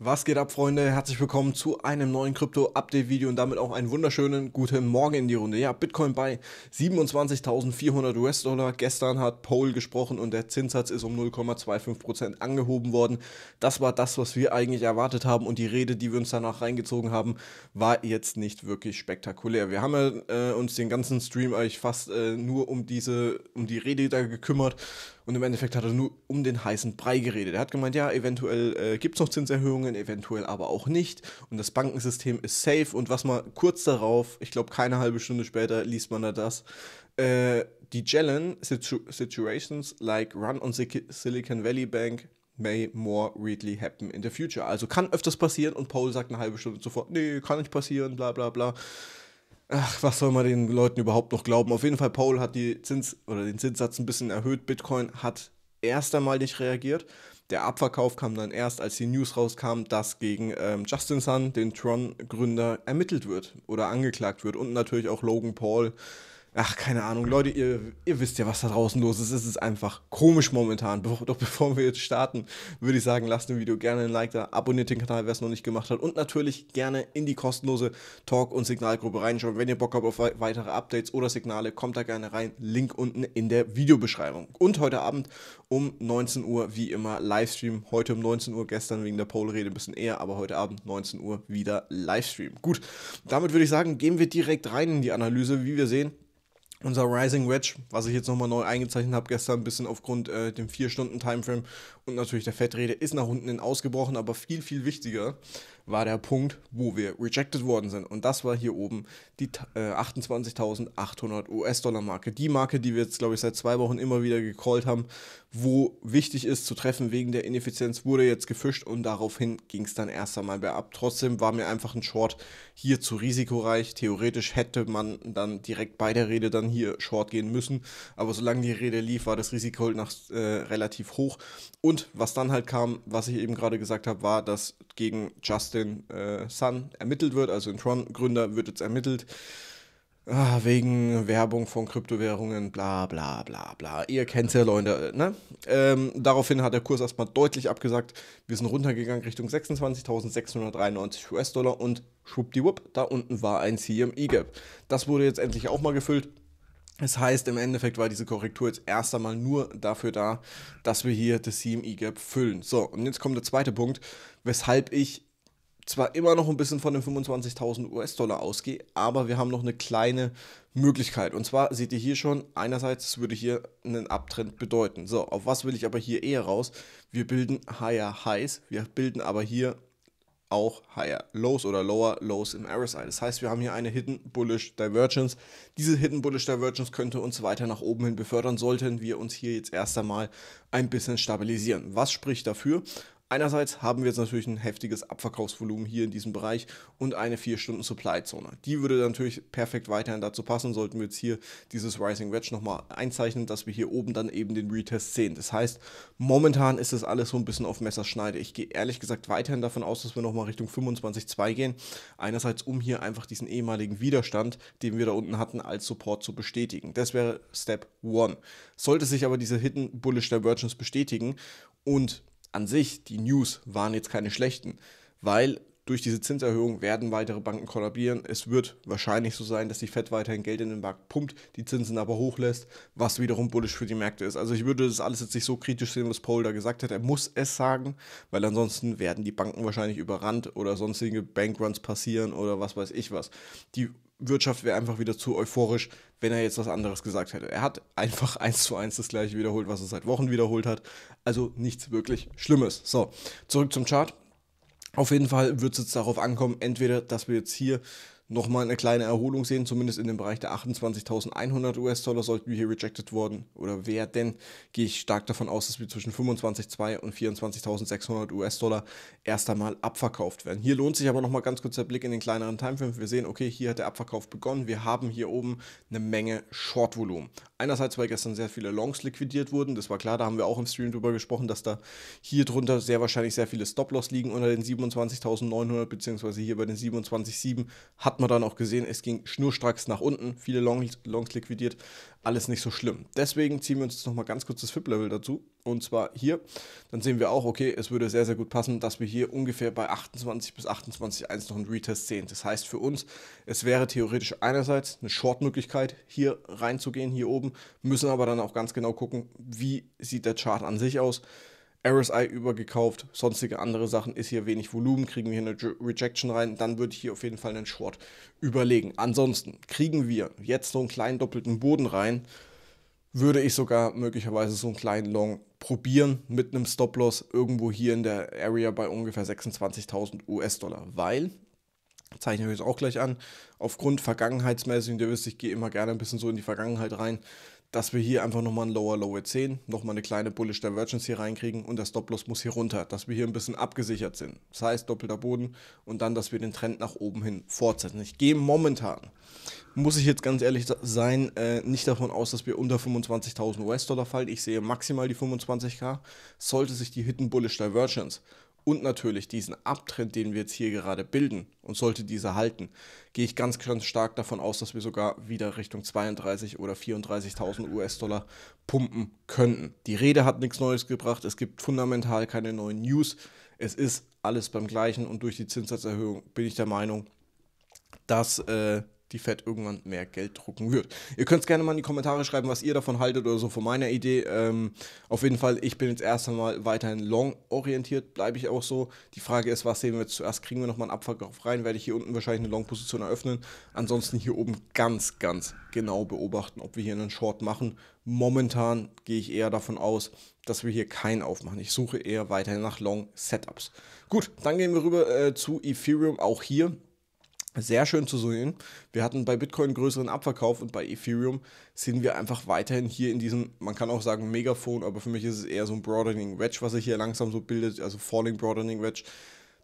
Was geht ab, Freunde? Herzlich willkommen zu einem neuen Krypto-Update-Video und damit auch einen wunderschönen guten Morgen in die Runde. Ja, Bitcoin bei 27.400 US-Dollar. Gestern hat Paul gesprochen und der Zinssatz ist um 0,25% angehoben worden. Das war das, was wir eigentlich erwartet haben und die Rede, die wir uns danach reingezogen haben, war jetzt nicht wirklich spektakulär. Wir haben äh, uns den ganzen Stream eigentlich fast äh, nur um diese, um die Rede da gekümmert und im Endeffekt hat er nur um den heißen Brei geredet. Er hat gemeint, ja, eventuell äh, gibt es noch Zinserhöhungen, eventuell aber auch nicht. Und das Bankensystem ist safe. Und was man kurz darauf, ich glaube keine halbe Stunde später, liest man da das, äh, die Jellen situ Situations like Run on Silicon Valley Bank may more readily happen in the future. Also kann öfters passieren und Paul sagt eine halbe Stunde sofort, nee, kann nicht passieren, bla bla bla. Ach, was soll man den Leuten überhaupt noch glauben? Auf jeden Fall, Paul hat die Zins oder den Zinssatz ein bisschen erhöht. Bitcoin hat erst einmal nicht reagiert. Der Abverkauf kam dann erst, als die News rauskam, dass gegen ähm, Justin Sun, den Tron-Gründer, ermittelt wird oder angeklagt wird. Und natürlich auch Logan Paul, Ach, keine Ahnung. Leute, ihr, ihr wisst ja, was da draußen los ist. Es ist einfach komisch momentan. Be doch bevor wir jetzt starten, würde ich sagen, lasst dem Video gerne ein Like da, abonniert den Kanal, wer es noch nicht gemacht hat und natürlich gerne in die kostenlose Talk- und Signalgruppe reinschauen. Wenn ihr Bock habt auf weitere Updates oder Signale, kommt da gerne rein. Link unten in der Videobeschreibung. Und heute Abend um 19 Uhr, wie immer, Livestream. Heute um 19 Uhr, gestern wegen der Pole-Rede ein bisschen eher, aber heute Abend 19 Uhr wieder Livestream. Gut, damit würde ich sagen, gehen wir direkt rein in die Analyse. Wie wir sehen, unser Rising Wedge, was ich jetzt nochmal neu eingezeichnet habe gestern, ein bisschen aufgrund äh, dem 4-Stunden-Timeframe und natürlich der Fettrede, ist nach unten hin ausgebrochen, aber viel, viel wichtiger war der Punkt, wo wir rejected worden sind. Und das war hier oben die äh, 28.800 US-Dollar-Marke. Die Marke, die wir jetzt, glaube ich, seit zwei Wochen immer wieder gecallt haben, wo wichtig ist zu treffen wegen der Ineffizienz, wurde jetzt gefischt und daraufhin ging es dann erst einmal bei ab. Trotzdem war mir einfach ein Short hier zu risikoreich. Theoretisch hätte man dann direkt bei der Rede dann hier Short gehen müssen. Aber solange die Rede lief, war das Risiko halt nach, äh, relativ hoch. Und was dann halt kam, was ich eben gerade gesagt habe, war, dass gegen Just den äh, Sun ermittelt wird, also den Tron-Gründer wird jetzt ermittelt. Ah, wegen Werbung von Kryptowährungen, bla bla bla bla. Ihr kennt ja, Leute, äh, ne? Ähm, daraufhin hat der Kurs erstmal deutlich abgesagt. Wir sind runtergegangen Richtung 26.693 US-Dollar und schwuppdiwupp, da unten war ein CME-Gap. Das wurde jetzt endlich auch mal gefüllt. Das heißt, im Endeffekt war diese Korrektur jetzt erst einmal nur dafür da, dass wir hier das CME-Gap füllen. So, und jetzt kommt der zweite Punkt, weshalb ich zwar immer noch ein bisschen von den 25.000 US-Dollar ausgehe, aber wir haben noch eine kleine Möglichkeit. Und zwar seht ihr hier schon, einerseits würde hier einen Abtrend bedeuten. So, auf was will ich aber hier eher raus? Wir bilden Higher Highs, wir bilden aber hier auch Higher Lows oder Lower Lows im RSI. Das heißt, wir haben hier eine Hidden Bullish Divergence. Diese Hidden Bullish Divergence könnte uns weiter nach oben hin befördern, sollten wir uns hier jetzt erst einmal ein bisschen stabilisieren. Was spricht dafür? Einerseits haben wir jetzt natürlich ein heftiges Abverkaufsvolumen hier in diesem Bereich und eine 4-Stunden-Supply-Zone. Die würde natürlich perfekt weiterhin dazu passen, sollten wir jetzt hier dieses Rising Wedge nochmal einzeichnen, dass wir hier oben dann eben den Retest sehen. Das heißt, momentan ist das alles so ein bisschen auf Messerschneide. Ich gehe ehrlich gesagt weiterhin davon aus, dass wir nochmal Richtung 25,2 gehen. Einerseits, um hier einfach diesen ehemaligen Widerstand, den wir da unten hatten, als Support zu bestätigen. Das wäre Step 1. Sollte sich aber diese Hidden Bullish Divergence bestätigen und an sich, die News waren jetzt keine schlechten, weil durch diese Zinserhöhung werden weitere Banken kollabieren. Es wird wahrscheinlich so sein, dass die Fed weiterhin Geld in den Markt pumpt, die Zinsen aber hochlässt, was wiederum bullisch für die Märkte ist. Also ich würde das alles jetzt nicht so kritisch sehen, was Paul da gesagt hat. Er muss es sagen, weil ansonsten werden die Banken wahrscheinlich überrannt oder sonstige Bankruns passieren oder was weiß ich was. Die Wirtschaft wäre einfach wieder zu euphorisch, wenn er jetzt was anderes gesagt hätte. Er hat einfach eins zu eins das gleiche wiederholt, was er seit Wochen wiederholt hat. Also nichts wirklich Schlimmes. So, zurück zum Chart. Auf jeden Fall wird es jetzt darauf ankommen, entweder, dass wir jetzt hier nochmal eine kleine Erholung sehen, zumindest in dem Bereich der 28.100 US-Dollar sollten wir hier rejected worden oder wer denn, gehe ich stark davon aus, dass wir zwischen 25.200 und 24.600 US-Dollar erst einmal abverkauft werden. Hier lohnt sich aber nochmal ganz kurz der Blick in den kleineren Timeframe. Wir sehen, okay, hier hat der Abverkauf begonnen. Wir haben hier oben eine Menge Short-Volumen. Einerseits, weil gestern sehr viele Longs liquidiert wurden, das war klar, da haben wir auch im Stream drüber gesprochen, dass da hier drunter sehr wahrscheinlich sehr viele Stop-Loss liegen unter den 27.900 beziehungsweise hier bei den 27.700 hat hat man dann auch gesehen, es ging schnurstracks nach unten, viele Longs, Longs liquidiert, alles nicht so schlimm. Deswegen ziehen wir uns jetzt nochmal ganz kurz das FIP-Level dazu. Und zwar hier, dann sehen wir auch, okay, es würde sehr, sehr gut passen, dass wir hier ungefähr bei 28 bis 28,1 noch einen Retest sehen. Das heißt für uns, es wäre theoretisch einerseits eine Short-Möglichkeit, hier reinzugehen, hier oben, müssen aber dann auch ganz genau gucken, wie sieht der Chart an sich aus RSI übergekauft, sonstige andere Sachen, ist hier wenig Volumen, kriegen wir hier eine Rejection rein, dann würde ich hier auf jeden Fall einen Short überlegen. Ansonsten kriegen wir jetzt so einen kleinen doppelten Boden rein, würde ich sogar möglicherweise so einen kleinen Long probieren mit einem Stop-Loss irgendwo hier in der Area bei ungefähr 26.000 US-Dollar, weil zeichne ich euch auch gleich an. Aufgrund vergangenheitsmäßig, und ihr wisst, ich gehe immer gerne ein bisschen so in die Vergangenheit rein, dass wir hier einfach nochmal ein Lower Low 10, nochmal eine kleine Bullish Divergence hier reinkriegen und der Stop-Loss muss hier runter, dass wir hier ein bisschen abgesichert sind. Das heißt, doppelter Boden und dann, dass wir den Trend nach oben hin fortsetzen. Ich gehe momentan, muss ich jetzt ganz ehrlich sein, äh, nicht davon aus, dass wir unter 25.000 US-Dollar fallen. Ich sehe maximal die 25k. Sollte sich die Hidden Bullish Divergence und natürlich diesen Abtrend, den wir jetzt hier gerade bilden und sollte dieser halten, gehe ich ganz, ganz stark davon aus, dass wir sogar wieder Richtung 32 oder 34.000 US-Dollar pumpen könnten. Die Rede hat nichts Neues gebracht, es gibt fundamental keine neuen News, es ist alles beim gleichen und durch die Zinssatzerhöhung bin ich der Meinung, dass äh, die Fed irgendwann mehr Geld drucken wird. Ihr könnt es gerne mal in die Kommentare schreiben, was ihr davon haltet oder so von meiner Idee. Ähm, auf jeden Fall, ich bin jetzt erst einmal weiterhin long orientiert, bleibe ich auch so. Die Frage ist, was sehen wir jetzt zuerst? Kriegen wir nochmal einen Abverkauf rein? Werde ich hier unten wahrscheinlich eine Long-Position eröffnen. Ansonsten hier oben ganz, ganz genau beobachten, ob wir hier einen Short machen. Momentan gehe ich eher davon aus, dass wir hier keinen aufmachen. Ich suche eher weiterhin nach Long Setups. Gut, dann gehen wir rüber äh, zu Ethereum. Auch hier sehr schön zu sehen. Wir hatten bei Bitcoin größeren Abverkauf und bei Ethereum sind wir einfach weiterhin hier in diesem, man kann auch sagen Megafon, aber für mich ist es eher so ein Broadening Wedge, was sich hier langsam so bildet, also Falling Broadening Wedge,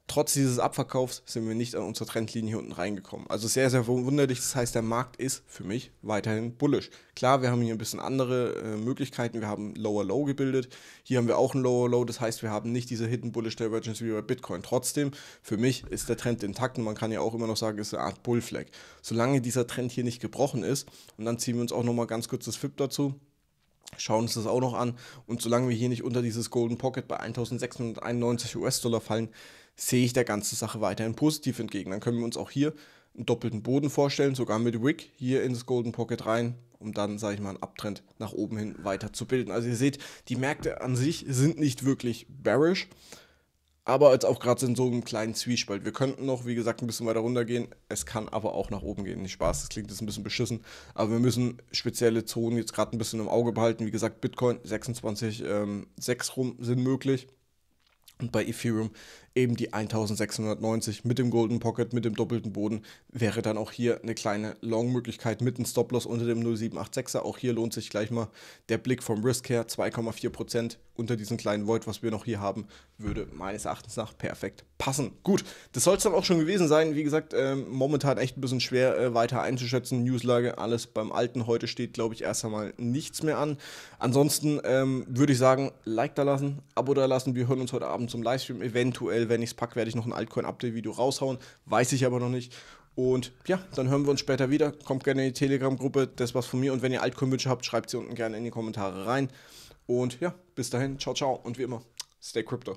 Trotz dieses Abverkaufs sind wir nicht an unsere Trendlinie unten reingekommen. Also sehr, sehr wunderlich. Das heißt, der Markt ist für mich weiterhin bullish. Klar, wir haben hier ein bisschen andere äh, Möglichkeiten. Wir haben Lower Low gebildet. Hier haben wir auch ein Lower Low. Das heißt, wir haben nicht diese Hidden Bullish Divergence wie bei Bitcoin. Trotzdem, für mich ist der Trend intakt und man kann ja auch immer noch sagen, es ist eine Art Bull Flag. Solange dieser Trend hier nicht gebrochen ist, und dann ziehen wir uns auch nochmal ganz kurz das FIP dazu schauen uns das auch noch an. Und solange wir hier nicht unter dieses Golden Pocket bei 1691 US-Dollar fallen, sehe ich der ganzen Sache weiterhin positiv entgegen. Dann können wir uns auch hier einen doppelten Boden vorstellen, sogar mit Wick hier ins Golden Pocket rein, um dann, sage ich mal, einen Abtrend nach oben hin weiter zu bilden. Also ihr seht, die Märkte an sich sind nicht wirklich bearish, aber jetzt auch gerade sind so einem kleinen Zwiespalt. Wir könnten noch, wie gesagt, ein bisschen weiter runtergehen. Es kann aber auch nach oben gehen. Nicht Spaß, das klingt jetzt ein bisschen beschissen. Aber wir müssen spezielle Zonen jetzt gerade ein bisschen im Auge behalten. Wie gesagt, Bitcoin 26,6 ähm, rum sind möglich. Und bei Ethereum eben die 1690 mit dem Golden Pocket, mit dem doppelten Boden, wäre dann auch hier eine kleine Long-Möglichkeit mit einem Stop-Loss unter dem 0786er. Auch hier lohnt sich gleich mal der Blick vom Risk her. 2,4% unter diesem kleinen Void, was wir noch hier haben, würde meines Erachtens nach perfekt passen. Gut, das soll es dann auch schon gewesen sein. Wie gesagt, äh, momentan echt ein bisschen schwer äh, weiter einzuschätzen. Newslage, alles beim Alten. Heute steht, glaube ich, erst einmal nichts mehr an. Ansonsten ähm, würde ich sagen, Like da lassen, Abo da lassen. Wir hören uns heute Abend zum Livestream eventuell aktuell, wenn ich es packe, werde ich noch ein Altcoin-Update-Video raushauen. Weiß ich aber noch nicht. Und ja, dann hören wir uns später wieder. Kommt gerne in die Telegram-Gruppe. Das war's von mir. Und wenn ihr Altcoin-Wünsche habt, schreibt sie unten gerne in die Kommentare rein. Und ja, bis dahin. Ciao, ciao. Und wie immer, stay crypto.